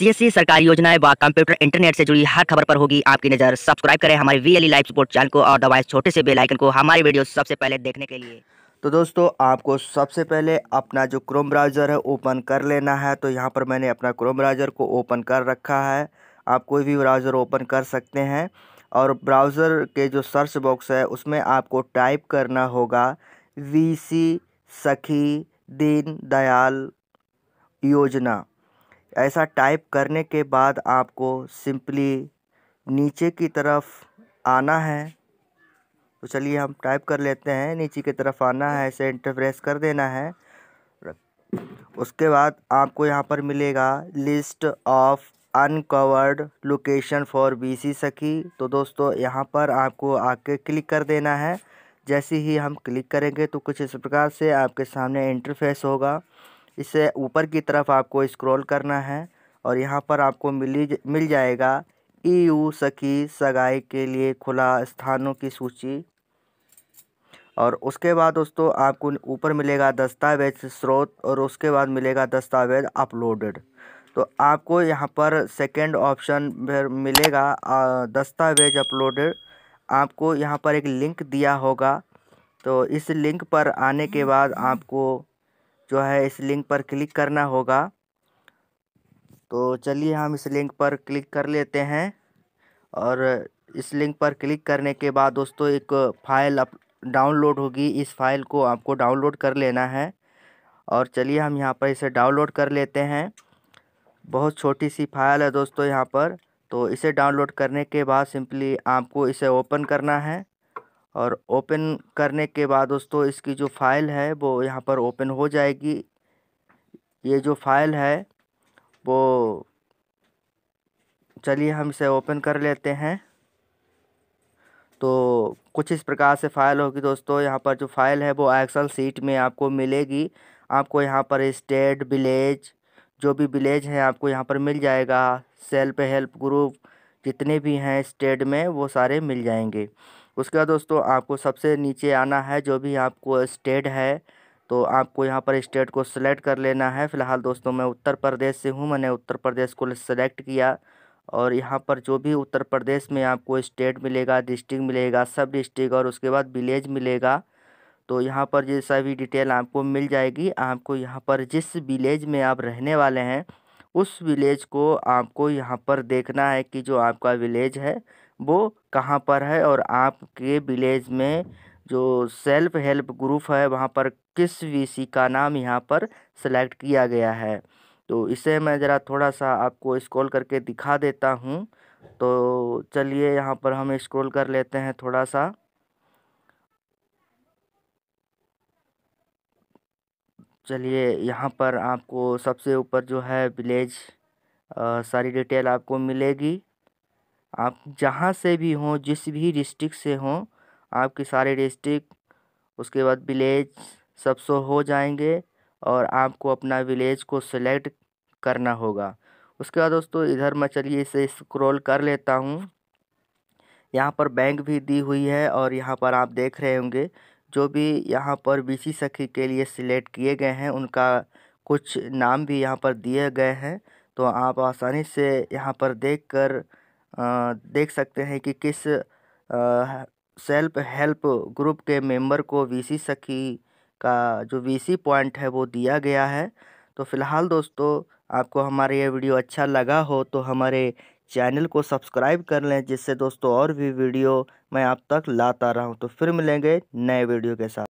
सी e सरकारी योजनाएं व कंप्यूटर इंटरनेट से जुड़ी हर खबर पर होगी आपकी नजर सब्सक्राइब करें हमारे वी एली लाइव सपोर्ट चैनल को और दबाए छोटे से बेलाइकन को हमारे वीडियो सबसे पहले देखने के लिए तो दोस्तों आपको सबसे पहले अपना जो क्रोम ब्राउज़र है ओपन कर लेना है तो यहाँ पर मैंने अपना क्रोम ब्राउज़र को ओपन कर रखा है आप कोई भी ब्राउज़र ओपन कर सकते हैं और ब्राउज़र के जो सर्च बॉक्स है उसमें आपको टाइप करना होगा वी सी सखी दीन दयाल योजना ऐसा टाइप करने के बाद आपको सिंपली नीचे की तरफ आना है तो चलिए हम टाइप कर लेते हैं नीचे की तरफ आना है ऐसे इंटरप्रेस कर देना है उसके बाद आपको यहाँ पर मिलेगा list of uncovered location for BC Sakhi तो दोस्तों यहाँ पर आपको आके क्लिक कर देना है जैसे ही हम क्लिक करेंगे तो कुछ इस प्रकार से आपके सामने इंटरफेस होगा इसे ऊपर की तरफ आपको स्क्रॉल करना है और यहाँ पर आपको मिली मिल जाएगा ईयू सखी सगाई के लिए खुला स्थानों की सूची और उसके बाद दोस्तों आपको ऊपर मिलेगा दस्तावेज स्रोत और उसके बाद मिलेगा दस्तावेज अपलोडेड तो आपको यहाँ पर सेकंड ऑप्शन फिर मिलेगा दस्तावेज अपलोडेड आपको यहाँ पर एक लिंक दिया होगा तो इस लिंक पर आने के बाद आपको जो है इस लिंक पर क्लिक करना होगा तो चलिए हम इस लिंक पर क्लिक कर लेते हैं और इस लिंक पर क्लिक करने के बाद दोस्तों एक फ़ाइल अप डाउनलोड होगी इस फाइल को आपको डाउनलोड कर लेना है और चलिए हम यहाँ पर इसे डाउनलोड कर लेते हैं बहुत छोटी सी फाइल है दोस्तों यहाँ पर तो इसे डाउनलोड करने के बाद सिंपली आपको इसे ओपन करना है और ओपन करने के बाद दोस्तों इसकी जो फाइल है वो यहाँ पर ओपन हो जाएगी ये जो फाइल है वो चलिए हम इसे ओपन कर लेते हैं तो कुछ इस प्रकार से फाइल होगी दोस्तों यहाँ पर जो फाइल है वो एक्सल सीट में आपको मिलेगी आपको यहाँ पर स्टेट विलेज जो भी विलेज हैं आपको यहाँ पर मिल जाएगा सेल्फ हेल्प ग्रुप जितने भी हैं स्टेट में वो सारे मिल जाएंगे उसके बाद दोस्तों आपको सबसे नीचे आना है जो भी आपको स्टेट है तो आपको यहाँ पर स्टेट को सिलेक्ट कर लेना है फ़िलहाल दोस्तों मैं उत्तर प्रदेश से हूँ मैंने उत्तर प्रदेश को सिलेक्ट किया और यहाँ पर जो भी उत्तर प्रदेश में आपको स्टेट मिलेगा डिस्ट्रिक्ट मिलेगा सब डिस्ट्रिक्ट और उसके बाद विलेज मिलेगा तो यहाँ पर ये सभी डिटेल आपको मिल जाएगी आपको यहाँ पर जिस विलेज में आप रहने वाले हैं उस विलेज को आपको यहाँ पर देखना है कि जो आपका विलेज है वो कहाँ पर है और आपके विलेज में जो सेल्फ हेल्प ग्रुप है वहाँ पर किस वीसी का नाम यहाँ पर सेलेक्ट किया गया है तो इसे मैं ज़रा थोड़ा सा आपको स्क्रॉल करके दिखा देता हूँ तो चलिए यहाँ पर हम स्क्रॉल कर लेते हैं थोड़ा सा चलिए यहाँ पर आपको सबसे ऊपर जो है विलेज सारी डिटेल आपको मिलेगी आप जहाँ से भी हों जिस भी डिस्ट्रिक्ट से हों आपके सारे डिस्ट्रिक्ट उसके बाद विलेज सब सो हो जाएंगे और आपको अपना विलेज को सिलेक्ट करना होगा उसके बाद दोस्तों इधर मैं चलिए इसे स्क्रॉल कर लेता हूँ यहाँ पर बैंक भी दी हुई है और यहाँ पर आप देख रहे होंगे जो भी यहाँ पर बीसी सखी के लिए सिलेक्ट किए गए हैं उनका कुछ नाम भी यहाँ पर दिए गए हैं तो आप आसानी से यहाँ पर देख कर देख सकते हैं कि किस सेल्फ हेल्प ग्रुप के मेंबर को वीसी सखी का जो वीसी पॉइंट है वो दिया गया है तो फ़िलहाल दोस्तों आपको हमारे ये वीडियो अच्छा लगा हो तो हमारे चैनल को सब्सक्राइब कर लें जिससे दोस्तों और भी वीडियो मैं आप तक लाता रहूं तो फिर मिलेंगे नए वीडियो के साथ